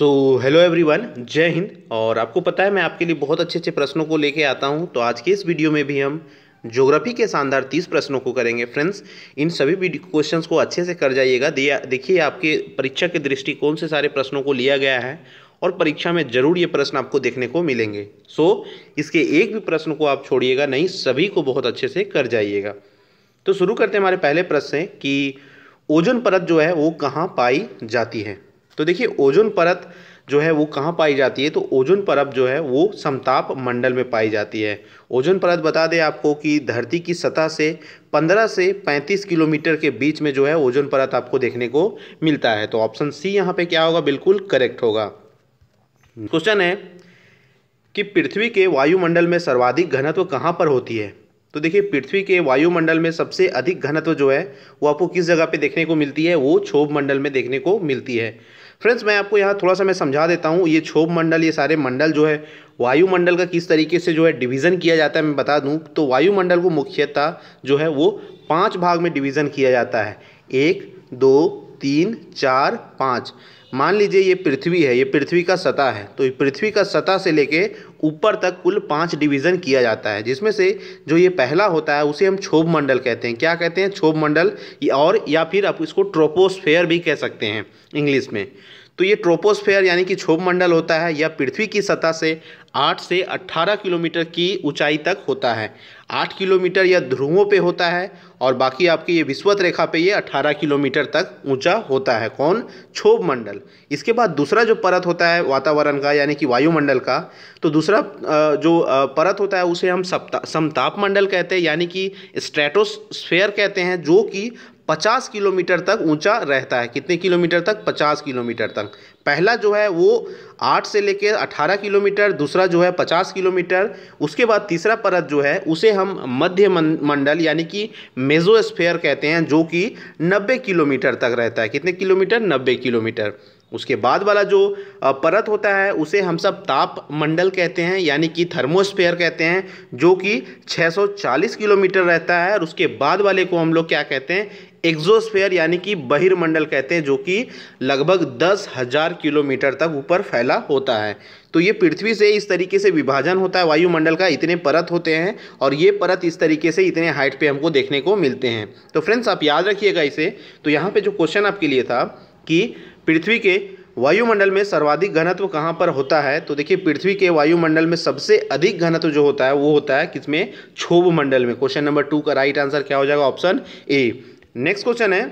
so hello everyone जय हिंद और आपको पता है मैं आपके लिए बहुत अच्छे अच्छे प्रश्नों को लेके आता हूँ तो आज के इस वीडियो में भी हम ज्योग्राफी के शानदार तीस प्रश्नों को करेंगे फ्रेंड्स इन सभी क्वेश्चंस को अच्छे से कर जाइएगा देखिए आपके परीक्षा के दृष्टिकोण से सारे प्रश्नों को लिया गया है और परीक्षा में जरूर ये प्रश्न आपको देखने को मिलेंगे सो so, इसके एक भी प्रश्न को आप छोड़िएगा नहीं सभी को बहुत अच्छे से कर जाइएगा तो शुरू करते हैं हमारे पहले प्रश्न कि ओजन परत जो है वो कहाँ पाई जाती है तो देखिए ओजोन परत जो है वो कहाँ पाई जाती है तो ओजोन परत जो है वो समताप मंडल में पाई जाती है ओजोन परत बता दें आपको कि धरती की सतह से 15 से 35 किलोमीटर के बीच में जो है ओजोन परत आपको देखने को मिलता है तो ऑप्शन सी यहाँ पे क्या होगा बिल्कुल करेक्ट होगा क्वेश्चन है कि पृथ्वी के वायुमंडल में सर्वाधिक घनत्व कहाँ पर होती है तो देखिए पृथ्वी के वायुमंडल में सबसे अधिक घनत्व जो है वो आपको किस जगह पे देखने को मिलती है वो क्षोभ मंडल में देखने को मिलती है फ्रेंड्स मैं आपको यहाँ थोड़ा सा मैं समझा देता हूँ ये क्षोभ मंडल ये सारे मंडल जो है वायुमंडल का किस तरीके से जो है डिवीज़न किया जाता है मैं बता दूँ तो वायुमंडल को मुख्यतः जो है वो पाँच भाग में डिवीज़न किया जाता है एक दो तीन चार पाँच मान लीजिए ये पृथ्वी है ये पृथ्वी का सतह है तो पृथ्वी का सतह से लेके ऊपर तक कुल पांच डिवीज़न किया जाता है जिसमें से जो ये पहला होता है उसे हम क्षोभ मंडल कहते हैं क्या कहते हैं क्षोभ मंडल और या फिर आप इसको ट्रोपोस्फेयर भी कह सकते हैं इंग्लिश में तो ये ट्रोपोस्फेयर यानी कि क्षोभ मंडल होता है यह पृथ्वी की सतह से आठ से अट्ठारह किलोमीटर की ऊँचाई तक होता है आठ किलोमीटर यह ध्रुवों पे होता है और बाकी आपकी ये विश्वत रेखा पे ये अठारह किलोमीटर तक ऊंचा होता है कौन क्षोभ मंडल इसके बाद दूसरा जो परत होता है वातावरण का यानी कि वायुमंडल का तो दूसरा जो परत होता है उसे हम समताप मंडल कहते हैं यानी कि स्ट्रेटोस्फेयर कहते हैं जो कि 50 किलोमीटर तक ऊंचा रहता है कितने किलोमीटर तक 50 किलोमीटर तक पहला जो है वो 8 से लेकर 18 किलोमीटर दूसरा जो है 50 किलोमीटर उसके बाद तीसरा परत जो है उसे हम मध्य मंडल यानी कि मेजोस्फेयर कहते हैं जो कि 90 किलोमीटर तक रहता है कितने किलोमीटर 90 किलोमीटर उसके बाद वाला जो परत होता है उसे हम सब ताप मंडल कहते हैं यानी कि थर्मोस्फेयर कहते हैं जो कि 640 किलोमीटर रहता है और उसके बाद वाले को हम लोग क्या कहते हैं एक्जोस्फेयर यानी कि बहिर्मंडल कहते हैं जो कि लगभग दस हज़ार किलोमीटर तक ऊपर फैला होता है तो ये पृथ्वी से इस तरीके से विभाजन होता है वायुमंडल का इतने परत होते हैं और ये परत इस तरीके से इतने हाइट पे हमको देखने को मिलते हैं तो फ्रेंड्स आप याद रखिएगा इसे तो यहाँ पे जो क्वेश्चन आपके लिए था कि पृथ्वी के वायुमंडल में सर्वाधिक घनत्व कहाँ पर होता है तो देखिए पृथ्वी के वायुमंडल में सबसे अधिक घनत्व जो होता है वो होता है किसमें क्षोभ मंडल में क्वेश्चन नंबर टू का राइट आंसर क्या हो जाएगा ऑप्शन ए नेक्स्ट क्वेश्चन है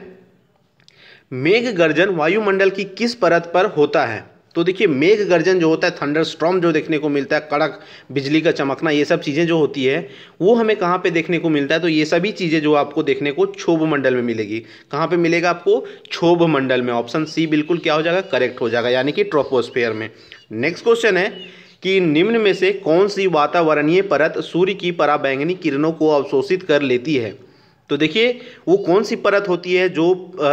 मेघ गर्जन वायुमंडल की किस परत पर होता है तो देखिए मेघ गर्जन जो होता है थंडर स्ट्रॉम जो देखने को मिलता है कड़क बिजली का चमकना ये सब चीज़ें जो होती है वो हमें कहाँ पे देखने को मिलता है तो ये सभी चीज़ें जो आपको देखने को क्षोभ मंडल में मिलेगी कहाँ पे मिलेगा आपको क्षोभ मंडल में ऑप्शन सी बिल्कुल क्या हो जाएगा करेक्ट हो जाएगा यानी कि ट्रोपोस्फेयर में नेक्स्ट क्वेश्चन है कि निम्न में से कौन सी वातावरणीय परत सूर्य की पराबैंगनी किरणों को अवशोषित कर लेती है तो देखिए वो कौन सी परत होती है जो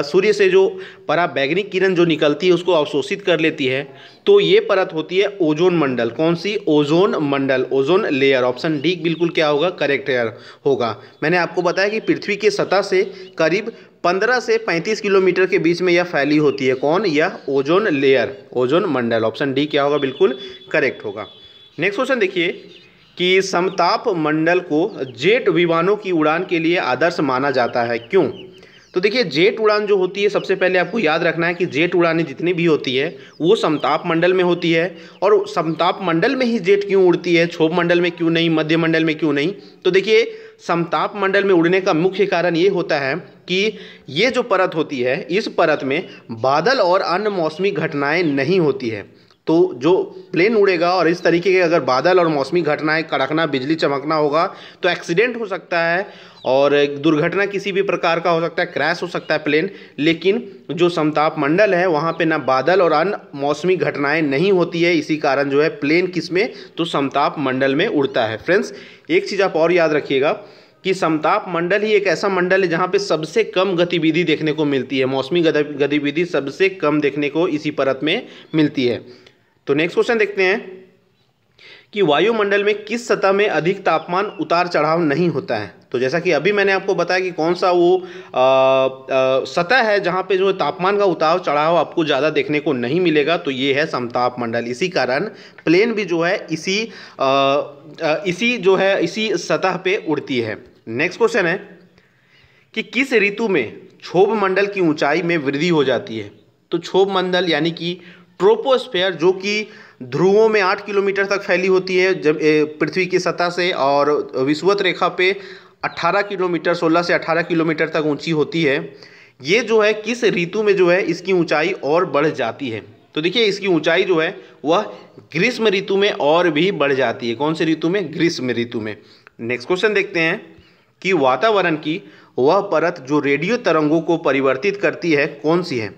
सूर्य से जो पराबैगनी किरण जो निकलती है उसको अवशोषित कर लेती है तो ये परत होती है ओजोन मंडल कौन सी ओजोन मंडल ओजोन लेयर ऑप्शन डी बिल्कुल क्या होगा करेक्ट होगा मैंने आपको बताया कि पृथ्वी के सतह से करीब 15 से 35 किलोमीटर के बीच में यह फैली होती है कौन यह ओजोन लेयर ओजोन मंडल ऑप्शन डी क्या होगा बिल्कुल करेक्ट होगा नेक्स्ट क्वेश्चन देखिए कि समताप मंडल को जेट विमानों की उड़ान के लिए आदर्श माना जाता है क्यों तो देखिए जेट उड़ान जो होती है सबसे पहले आपको याद रखना है कि जेट उड़ानें जितनी भी होती है वो समताप मंडल में होती है और समताप मंडल में ही जेट क्यों उड़ती है क्षोभ मंडल में क्यों नहीं मध्य मंडल में क्यों नहीं तो देखिए समताप मंडल में उड़ने का मुख्य कारण ये होता है कि ये जो परत होती है इस परत में बादल और अन्य मौसमी घटनाएँ नहीं होती है तो जो प्लेन उड़ेगा और इस तरीके के अगर बादल और मौसमी घटनाएं कड़कना बिजली चमकना होगा तो एक्सीडेंट हो सकता है और दुर्घटना किसी भी प्रकार का हो सकता है क्रैश हो सकता है प्लेन लेकिन जो समताप मंडल है वहाँ पे ना बादल और अन्य मौसमी घटनाएं नहीं होती है इसी कारण जो है प्लेन किस में तो समताप मंडल में उड़ता है फ्रेंड्स एक चीज़ आप और याद रखिएगा कि समताप मंडल ही एक ऐसा मंडल है जहाँ पे सबसे कम गतिविधि देखने को मिलती है मौसमी गतिविधि सबसे कम देखने को इसी परत में मिलती है तो नेक्स्ट क्वेश्चन देखते हैं कि वायुमंडल में किस सतह में अधिक तापमान उतार चढ़ाव नहीं होता है तो जैसा कि अभी मैंने आपको बताया कि कौन सा वो सतह है जहाँ पे जो तापमान का उतार चढ़ाव आपको ज़्यादा देखने को नहीं मिलेगा तो ये है समताप मंडल इसी कारण प्लेन भी जो है इसी आ, आ, इसी जो है इसी सतह पे उड़ती है नेक्स्ट क्वेश्चन है कि किस ऋतु में क्षोभ मंडल की ऊंचाई में वृद्धि हो जाती है तो क्षोभ मंडल यानी कि ट्रोपोस्फेयर जो कि ध्रुवों में आठ किलोमीटर तक फैली होती है जब पृथ्वी की सतह से और विषुवत रेखा पे 18 किलोमीटर 16 से 18 किलोमीटर तक ऊंची होती है ये जो है किस ऋतु में जो है इसकी ऊंचाई और बढ़ जाती है तो देखिए इसकी ऊंचाई जो है वह ग्रीष्म ऋतु में और भी बढ़ जाती है कौन से ऋतु में ग्रीष्म ऋतु में नेक्स्ट क्वेश्चन देखते हैं कि वातावरण की वह परत जो रेडियो तरंगों को परिवर्तित करती है कौन सी है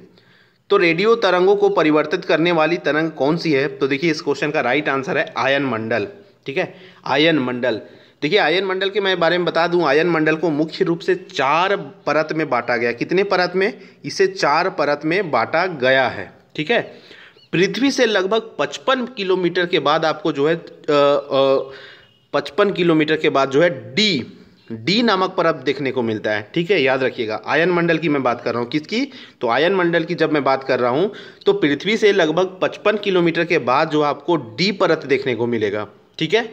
तो रेडियो तरंगों को परिवर्तित करने वाली तरंग कौन सी है तो देखिए इस क्वेश्चन का राइट आंसर है आयन मंडल ठीक है आयन मंडल देखिए आयन मंडल के मैं बारे में बता दूं आयन मंडल को मुख्य रूप से चार परत में बांटा गया कितने परत में इसे चार परत में बांटा गया है ठीक है पृथ्वी से लगभग 55 किलोमीटर के बाद आपको जो है पचपन किलोमीटर के बाद जो है डी डी नामक परत देखने को मिलता है ठीक है याद रखिएगा आयन मंडल की मैं बात कर रहा हूँ किसकी तो आयन मंडल की जब मैं बात कर रहा हूँ तो पृथ्वी से लगभग 55 किलोमीटर के बाद जो आपको डी परत देखने को मिलेगा ठीक है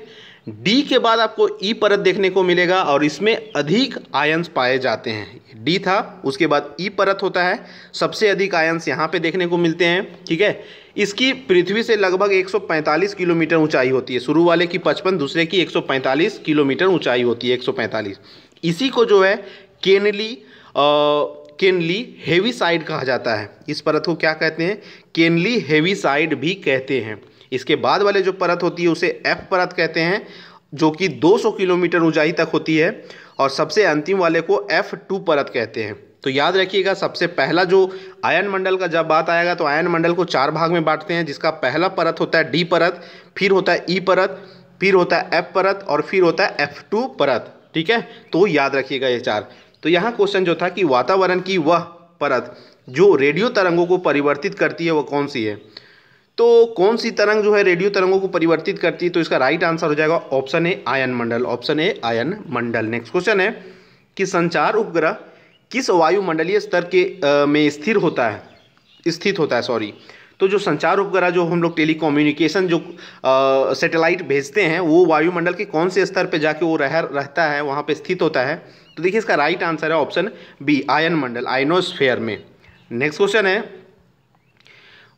डी के बाद आपको ई e परत देखने को मिलेगा और इसमें अधिक आयंस पाए जाते हैं डी था उसके बाद ई e परत होता है सबसे अधिक आयंस यहाँ पे देखने को मिलते हैं ठीक है इसकी पृथ्वी से लगभग 145 किलोमीटर ऊंचाई होती है शुरू वाले की 55 दूसरे की 145 किलोमीटर ऊंचाई होती है 145 इसी को जो है केनली आ, केनली हेवी साइड कहा जाता है इस परत को क्या कहते हैं केनली हेवी साइड भी कहते हैं इसके बाद वाले जो परत होती है उसे एफ परत कहते हैं जो कि 200 किलोमीटर ऊंचाई तक होती है और सबसे अंतिम वाले को एफ टू परत कहते हैं तो याद रखिएगा सबसे पहला जो आयन मंडल का जब बात आएगा तो आयन मंडल को चार भाग में बांटते हैं जिसका पहला परत होता है डी परत फिर होता है ई e परत फिर होता है एफ परत और फिर होता है एफ टू परत ठीक है तो याद रखिएगा ये चार तो यहाँ क्वेश्चन जो था कि वातावरण की वह परत जो रेडियो तरंगों को परिवर्तित करती है वह कौन सी है तो कौन सी तरंग जो है रेडियो तरंगों को परिवर्तित करती है तो इसका राइट आंसर हो जाएगा ऑप्शन ए आयन मंडल ऑप्शन ए आयन मंडल नेक्स्ट क्वेश्चन है कि संचार उपग्रह किस वायुमंडलीय स्तर के आ, में स्थिर होता है स्थित होता है सॉरी तो जो संचार उपग्रह जो हम लोग टेलीकम्युनिकेशन जो सैटेलाइट भेजते हैं वो वायुमंडल के कौन से स्तर पे जाके वो रह रहता है वहाँ पे स्थित होता है तो देखिए इसका राइट आंसर है ऑप्शन बी आयन मंडल आयनोस्फेयर में नेक्स्ट क्वेश्चन है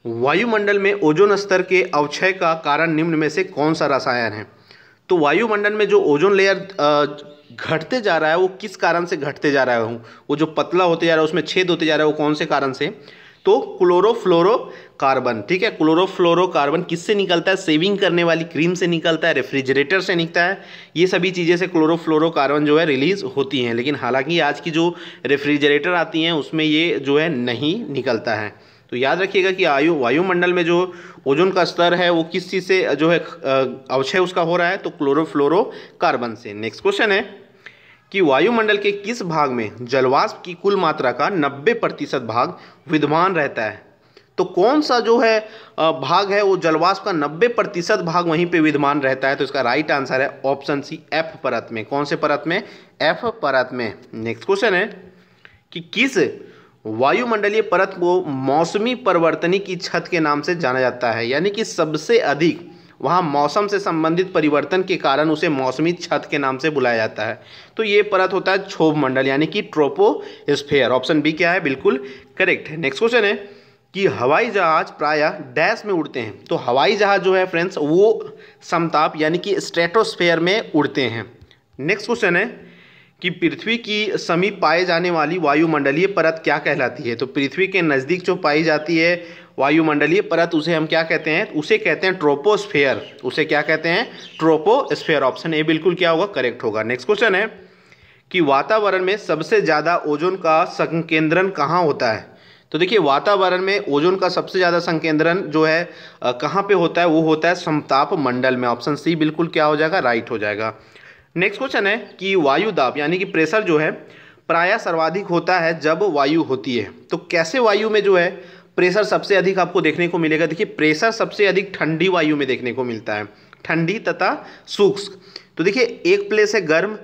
वायुमंडल में ओजोन स्तर के अवक्षय का कारण निम्न में से कौन सा रसायन है तो वायुमंडल में जो ओजोन लेयर घटते जा रहा है वो किस कारण से घटते जा रहा है वो जो पतला होते जा रहा है उसमें छेद होते जा रहा है वो कौन से कारण से तो क्लोरोफ्लोरो कार्बन ठीक है क्लोरोफ्लोरो कार्बन किससे निकलता है सेविंग करने वाली क्रीम से निकलता है रेफ्रिजरेटर से निकलता है ये सभी चीज़ें से क्लोरोफ्लोरो कार्बन जो है रिलीज़ होती हैं लेकिन हालांकि आज की जो रेफ्रिजरेटर आती हैं उसमें ये जो है नहीं निकलता है तो याद रखिएगा कि आयु वायुमंडल में जो ओजोन का स्तर है वो किस चीज़ से जो है अवक्षय उसका हो रहा है तो क्लोरोफ्लोरो कार्बन से नेक्स्ट क्वेश्चन है कि वायुमंडल के किस भाग में जलवाष्प की कुल मात्रा का 90 प्रतिशत भाग विद्यमान रहता है तो कौन सा जो है भाग है वो जलवाष्प का 90 प्रतिशत भाग वहीं पे विद्यमान रहता है तो इसका राइट आंसर है ऑप्शन सी एफ परत में कौन से परत में एफ परत में नेक्स्ट क्वेश्चन है कि किस वायुमंडलीय परत को मौसमी परिवर्तनी की छत के नाम से जाना जाता है यानी कि सबसे अधिक वहाँ मौसम से संबंधित परिवर्तन के कारण उसे मौसमी छत के नाम से बुलाया जाता है तो ये परत होता है क्षोभ मंडल यानी कि ट्रोपोस्फेयर ऑप्शन बी क्या है बिल्कुल करेक्ट है नेक्स्ट क्वेश्चन है कि हवाई जहाज प्रायः डैश में उड़ते हैं तो हवाई जहाज जो है फ्रेंड्स वो समताप यानी कि स्ट्रेटोस्फेयर में उड़ते हैं नेक्स्ट क्वेश्चन है कि पृथ्वी की समीप पाए जाने वाली वायुमंडलीय परत क्या कहलाती है तो पृथ्वी के नज़दीक जो पाई जाती है वायुमंडलीय परत उसे हम क्या कहते हैं उसे कहते हैं ट्रोपोस्फेयर उसे क्या कहते हैं ट्रोपोस्फेयर ऑप्शन ए बिल्कुल क्या होगा करेक्ट होगा नेक्स्ट क्वेश्चन है कि वातावरण में सबसे ज़्यादा ओजोन का संकेंद्रण कहाँ होता है तो देखिए वातावरण में ओजोन का सबसे ज़्यादा संकेंद्रण जो है कहाँ पे होता है वो होता है समताप मंडल में ऑप्शन सी बिल्कुल क्या हो जाएगा राइट हो जाएगा नेक्स्ट क्वेश्चन है कि वायु दाब यानी कि प्रेशर जो है प्राय सर्वाधिक होता है जब वायु होती है तो कैसे वायु में जो है प्रेशर सबसे अधिक आपको देखने को मिलेगा देखिए प्रेशर सबसे अधिक ठंडी वायु में देखने को मिलता है ठंडी तथा सूक्ष्म तो देखिए एक प्लेस है गर्म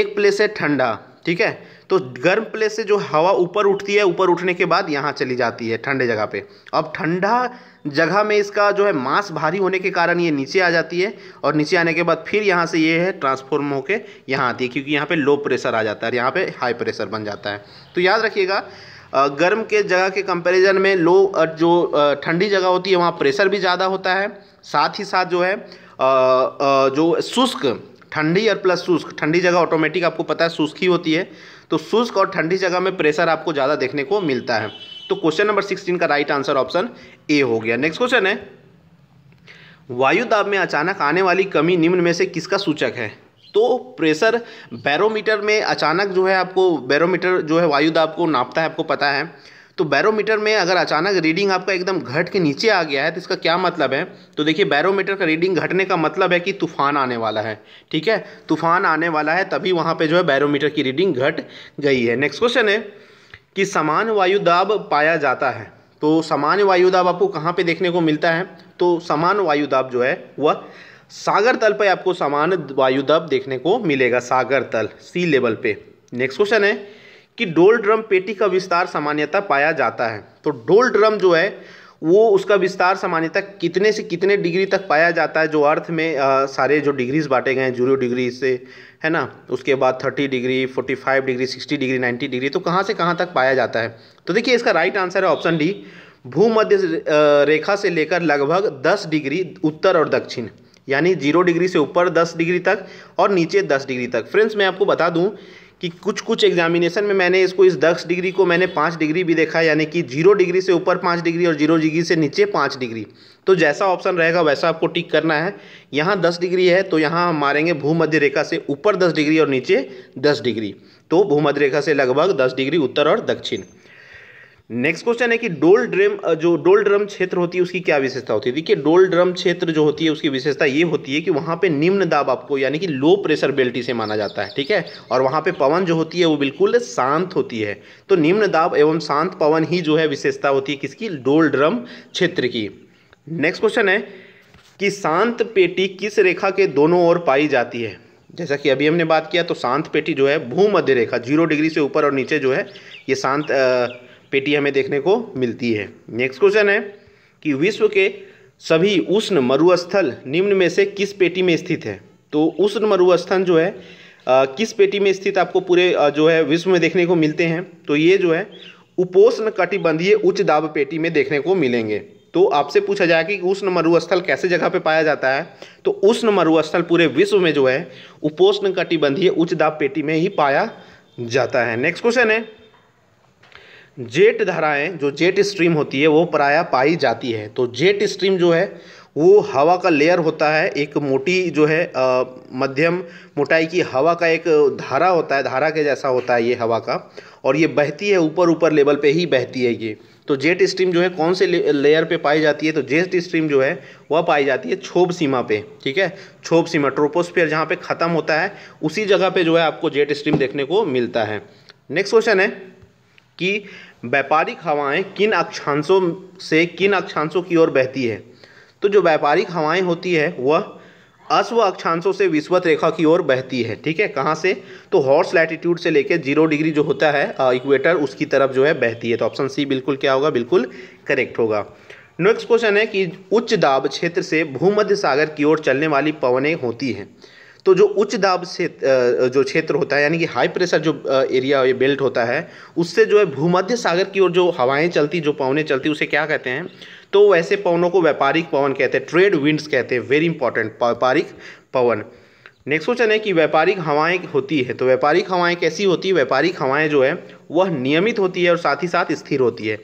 एक प्लेस है ठंडा ठीक है तो गर्म प्लेस से जो हवा ऊपर उठती है ऊपर उठने के बाद यहाँ चली जाती है ठंडे जगह पे अब ठंडा जगह में इसका जो है मास भारी होने के कारण ये नीचे आ जाती है और नीचे आने के बाद फिर यहाँ से ये है ट्रांसफॉर्म होकर यहाँ आती है क्योंकि यहाँ पे लो प्रेशर आ जाता है यहाँ पे हाई प्रेशर बन जाता है तो याद रखिएगा गर्म के जगह के कंपैरिजन में लो जो ठंडी जगह होती है वहाँ प्रेशर भी ज़्यादा होता है साथ ही साथ जो है जो शुष्क ठंडी और प्लस शुष्क ठंडी जगह ऑटोमेटिक आपको पता है शुष्क ही होती है तो शुष्क और ठंडी जगह में प्रेशर आपको ज़्यादा देखने को मिलता है तो क्वेश्चन नंबर सिक्सटीन का राइट आंसर ऑप्शन ए हो गया नेक्स्ट क्वेश्चन है वायुदाब में अचानक आने वाली कमी निम्न में से किसका सूचक है तो प्रेशर बैरोमीटर में अचानक जो है आपको बैरोमीटर जो है वायुदाब को नापता है आपको पता है तो बैरोमीटर में अगर अचानक रीडिंग आपका एकदम घट के नीचे आ गया है तो इसका क्या मतलब है तो देखिए बैरोमीटर का रीडिंग घटने का मतलब है कि तूफान आने वाला है ठीक है तूफान आने वाला है तभी वहाँ पे जो है बैरोमीटर की रीडिंग घट गई है नेक्स्ट क्वेश्चन है कि समान वायु दाब पाया जाता है तो समान वायु दाब आपको कहाँ पे देखने को मिलता है तो समान वायु दाब जो है वह सागर तल पर आपको समान वायु दाब देखने को मिलेगा सागर तल सी लेवल पे नेक्स्ट क्वेश्चन है कि डोल ड्रम पेटी का विस्तार सामान्यतः पाया जाता है तो डोल ड्रम जो है वो उसका विस्तार सामान्यतः कितने से कितने डिग्री तक पाया जाता है जो अर्थ में आ, सारे जो डिग्रीज बांटे गए हैं जीरो डिग्री से है ना उसके बाद thirty degree forty five degree sixty degree ninety degree तो कहाँ से कहाँ तक पाया जाता है तो देखिए इसका राइट आंसर है ऑप्शन डी भूमध्य रेखा से लेकर लगभग दस डिग्री उत्तर और दक्षिण यानी जीरो डिग्री से ऊपर दस डिग्री तक और नीचे दस डिग्री तक फ्रेंड्स मैं आपको बता दूं कि कुछ कुछ एग्जामिनेशन में मैंने इसको इस दस डिग्री को मैंने पाँच डिग्री भी देखा यानी कि जीरो डिग्री से ऊपर पाँच डिग्री और जीरो डिग्री से नीचे पाँच डिग्री तो जैसा ऑप्शन रहेगा वैसा आपको टिक करना है यहाँ दस डिग्री है तो यहाँ हम मारेंगे भूमध्य रेखा से ऊपर दस डिग्री और नीचे दस डिग्री तो भूमध्य रेखा से लगभग दस डिग्री उत्तर और दक्षिण नेक्स्ट क्वेश्चन है कि डोल ड्रम जो डोल ड्रम क्षेत्र होती है उसकी क्या विशेषता होती है देखिए डोल ड्रम क्षेत्र जो होती है उसकी विशेषता ये होती है कि वहाँ पे निम्न दाब आपको यानी कि लो प्रेशर बेल्टी से माना जाता है ठीक है और वहाँ पे पवन जो होती है वो बिल्कुल शांत होती है तो निम्न दाब एवं शांत पवन ही जो है विशेषता होती है किसकी डोल ड्रम क्षेत्र की नेक्स्ट क्वेश्चन है कि शांत पेटी किस रेखा के दोनों ओर पाई जाती है जैसा कि अभी हमने बात किया तो शांत पेटी जो है भूमध्य रेखा जीरो डिग्री से ऊपर और नीचे जो है ये शांत पेटी हमें देखने को मिलती है नेक्स्ट क्वेश्चन है कि विश्व के सभी उष्ण मरुस्थल निम्न में से किस पेटी में स्थित है तो उष्ण मरुस्थल जो है आ, किस पेटी में स्थित आपको पूरे जो है विश्व में देखने को मिलते हैं तो ये जो है उपोष्ण कटिबंधीय उच्च दाब पेटी में देखने को मिलेंगे तो आपसे पूछा जाए कि उष्ण मरुस्थल कैसे जगह पे पाया जाता है तो उष्ण मरुस्थल पूरे विश्व में जो है उपोष्ण कटिबंधीय उच्च दाब पेटी में ही पाया जाता है नेक्स्ट क्वेश्चन है जेट धाराएं जो जेट स्ट्रीम होती है वो प्रायः पाई जाती है तो जेट स्ट्रीम जो है वो हवा का लेयर होता है एक मोटी जो है आ, मध्यम मोटाई की हवा का एक धारा होता है धारा के जैसा होता है ये हवा का और ये बहती है ऊपर ऊपर लेवल पे ही बहती है ये तो जेट स्ट्रीम जो है कौन से लेयर पे पाई जाती है तो जेट स्ट्रीम जो है वह पाई जाती है क्षोभ सीमा पे ठीक है क्षोभ सीमा ट्रोपोस्फेयर जहाँ पर ख़त्म होता है उसी जगह पर जो है आपको जेट स्ट्रीम देखने को मिलता है नेक्स्ट क्वेश्चन है कि व्यापारिक हवाएं किन अक्षांशों से किन अक्षांशों की ओर बहती है तो जो व्यापारिक हवाएं होती है वह अश्व अक्षांशों से विश्वत रेखा की ओर बहती है ठीक है कहाँ से तो हॉर्स लैटिट्यूड से लेकर जीरो डिग्री जो होता है इक्वेटर उसकी तरफ जो है बहती है तो ऑप्शन सी बिल्कुल क्या होगा बिल्कुल करेक्ट होगा नेक्स्ट क्वेश्चन है कि उच्च दाब क्षेत्र से भूमध्य सागर की ओर चलने वाली पवनें होती हैं तो जो उच्च दाब से जो क्षेत्र होता है यानी कि हाई प्रेशर जो एरिया ये बेल्ट होता है उससे जो है भूमध्य सागर की ओर जो हवाएं चलती जो पवने चलती उसे क्या कहते हैं तो वैसे पवनों को व्यापारिक पवन कहते हैं ट्रेड विंड्स कहते हैं वेरी इंपॉर्टेंट व्यापारिक पवन नेक्स्ट क्वेश्चन है कि व्यापारिक हवाएं होती है तो व्यापारिक हवाएं कैसी होती है व्यापारिक हवाएं जो है वह नियमित होती है और साथ ही साथ स्थिर होती है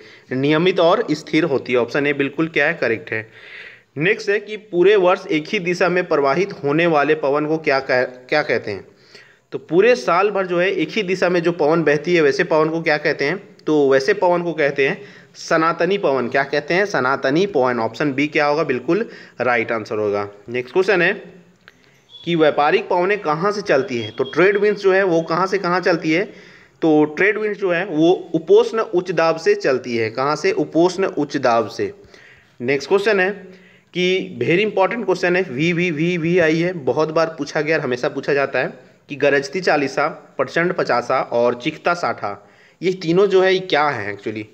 नियमित और स्थिर होती है ऑप्शन ए बिल्कुल क्या है करेक्ट है नेक्स्ट है कि पूरे वर्ष एक ही दिशा में प्रवाहित होने वाले पवन को क्या कह, क्या कहते हैं तो पूरे साल भर जो है एक ही दिशा में जो पवन बहती है वैसे पवन को क्या कहते हैं तो वैसे पवन को कहते हैं सनातनी पवन क्या कहते हैं सनातनी पवन ऑप्शन बी क्या होगा बिल्कुल राइट आंसर होगा नेक्स्ट क्वेश्चन है कि व्यापारिक पवनें कहाँ से चलती है तो ट्रेड विंस जो है वो कहाँ से कहाँ चलती है तो ट्रेड विंस जो है वो उपोष्ण उच्च दाब से चलती है कहाँ से उपोष्ण उच्च दाब से नेक्स्ट क्वेश्चन है कि वेरी इंपॉर्टेंट क्वेश्चन है V V V V I है बहुत बार पूछा गया और हमेशा पूछा जाता है कि गरजती चालीसा प्रचंड पचासा और चिखता साठा ये तीनों जो है ये क्या है एक्चुअली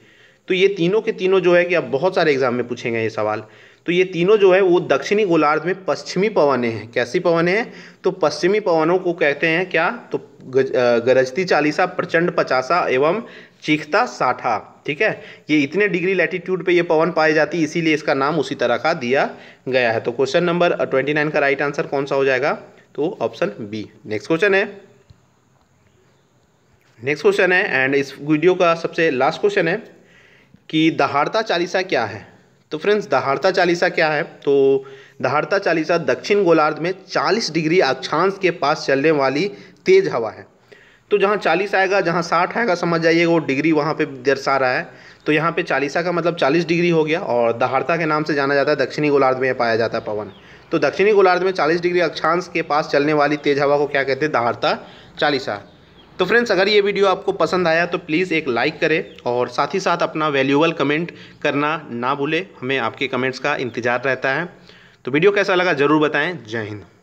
तो ये तीनों के तीनों जो है कि अब बहुत सारे एग्जाम में पूछेंगे ये सवाल तो ये तीनों जो है वो दक्षिणी गोलार्ध में पश्चिमी पवने हैं कैसी पवने हैं तो पश्चिमी पवनों को कहते हैं क्या तो गरजती चालीसा प्रचंड पचासा एवं चीखता साठा ठीक है ये इतने डिग्री लैटिट्यूड पे ये पवन पाई जाती है इसीलिए इसका नाम उसी तरह का दिया गया है तो क्वेश्चन नंबर ट्वेंटी नाइन का राइट आंसर कौन सा हो जाएगा तो ऑप्शन बी नेक्स्ट क्वेश्चन है नेक्स्ट क्वेश्चन है एंड इस वीडियो का सबसे लास्ट क्वेश्चन है कि दहाड़ता चालीसा क्या है तो फ्रेंड्स दहाड़ता चालीसा क्या है तो दहाड़ता चालीसा दक्षिण गोलार्ध में 40 डिग्री अक्षांश के पास चलने वाली तेज हवा है तो जहाँ चालीस आएगा जहाँ साठ आएगा समझ जाइए वो डिग्री वहाँ पे दर्शा रहा है तो यहाँ पे चालीसा का मतलब चालीस डिग्री हो गया और दहाड़ता के नाम से जाना जाता है दक्षिणी गोलार्ध में पाया जाता है पवन तो दक्षिणी गोलार्ध में चालीस डिग्री अक्षांश के पास चलने वाली तेज हवा को क्या कहते हैं दहाड़ता चालीसा तो फ्रेंड्स अगर ये वीडियो आपको पसंद आया तो प्लीज़ एक लाइक करें और साथ ही साथ अपना वैल्यूबल कमेंट करना ना भूलें हमें आपके कमेंट्स का इंतज़ार रहता है तो वीडियो कैसा लगा ज़रूर बताएं जय हिंद